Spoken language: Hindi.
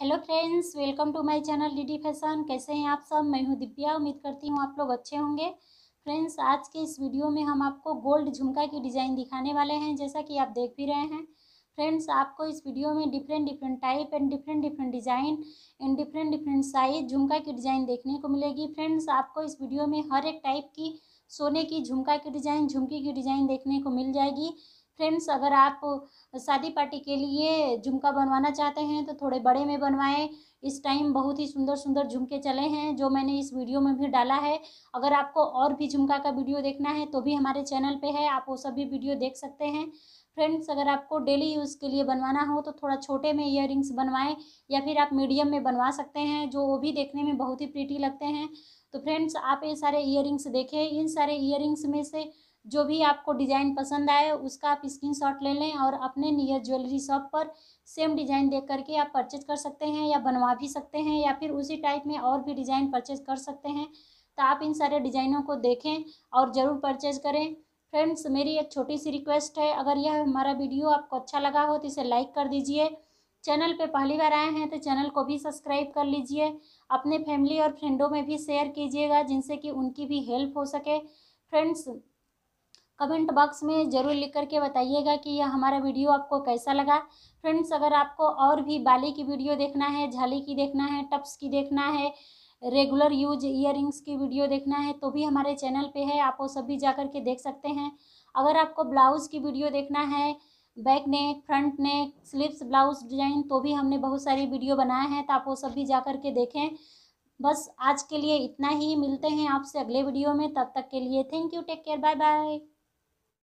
hello friends welcome to my channel DD fashion कैसे हैं आप सब मैं हूं दिव्या उम्मीद करती हूं आप लोग अच्छे होंगे फ्रेंड्स आज के इस वीडियो में हम आपको गोल्ड झुमका की डिज़ाइन दिखाने वाले हैं जैसा कि आप देख भी रहे हैं फ्रेंड्स आपको इस वीडियो में different different type and different different design and different different size झुमका की डिज़ाइन देखने को मिलेगी फ्रेंड्स आपको इस वीडियो में हर एक टाइप की सोने की झुमका की डिज़ाइन झुमकी की डिज़ाइन देखने को मिल जाएगी फ्रेंड्स अगर आप शादी पार्टी के लिए झुमका बनवाना चाहते हैं तो थोड़े बड़े में बनवाएं इस टाइम बहुत ही सुंदर सुंदर झुमके चले हैं जो मैंने इस वीडियो में भी डाला है अगर आपको और भी झुमका का वीडियो देखना है तो भी हमारे चैनल पे है आप वो सभी वीडियो देख सकते हैं फ्रेंड्स अगर आपको डेली यूज़ के लिए बनवाना हो तो थोड़ा छोटे में इयर रिंग्स या फिर आप मीडियम में बनवा सकते हैं जो वो भी देखने में बहुत ही प्रीटी लगते हैं तो फ्रेंड्स आप ये सारे इयर देखें इन सारे इयर में से जो भी आपको डिज़ाइन पसंद आए उसका आप स्क्रीनशॉट ले लें और अपने नियर ज्वेलरी शॉप पर सेम डिज़ाइन देख करके आप परचेज कर सकते हैं या बनवा भी सकते हैं या फिर उसी टाइप में और भी डिज़ाइन परचेज कर सकते हैं तो आप इन सारे डिज़ाइनों को देखें और ज़रूर परचेज करें फ्रेंड्स मेरी एक छोटी सी रिक्वेस्ट है अगर यह हमारा वीडियो आपको अच्छा लगा हो तो इसे लाइक कर दीजिए चैनल पे पहली बार आए हैं तो चैनल को भी सब्सक्राइब कर लीजिए अपने फैमिली और फ्रेंडों में भी शेयर कीजिएगा जिनसे कि उनकी भी हेल्प हो सके फ्रेंड्स कमेंट बॉक्स में ज़रूर लिख करके बताइएगा कि यह हमारा वीडियो आपको कैसा लगा फ्रेंड्स अगर आपको और भी बाली की वीडियो देखना है झाली की देखना है टप्स की देखना है रेगुलर यूज ईयर की वीडियो देखना है तो भी हमारे चैनल पे है आप वो सब भी जा कर के देख सकते हैं अगर आपको ब्लाउज़ की वीडियो देखना है back neck front neck sleeves blouse design तो भी हमने बहुत सारी वीडियो बनाए हैं तो आप वो सब भी जा कर के देखें बस आज के लिए इतना ही मिलते हैं आपसे अगले वीडियो में तब तक के लिए thank you take care bye bye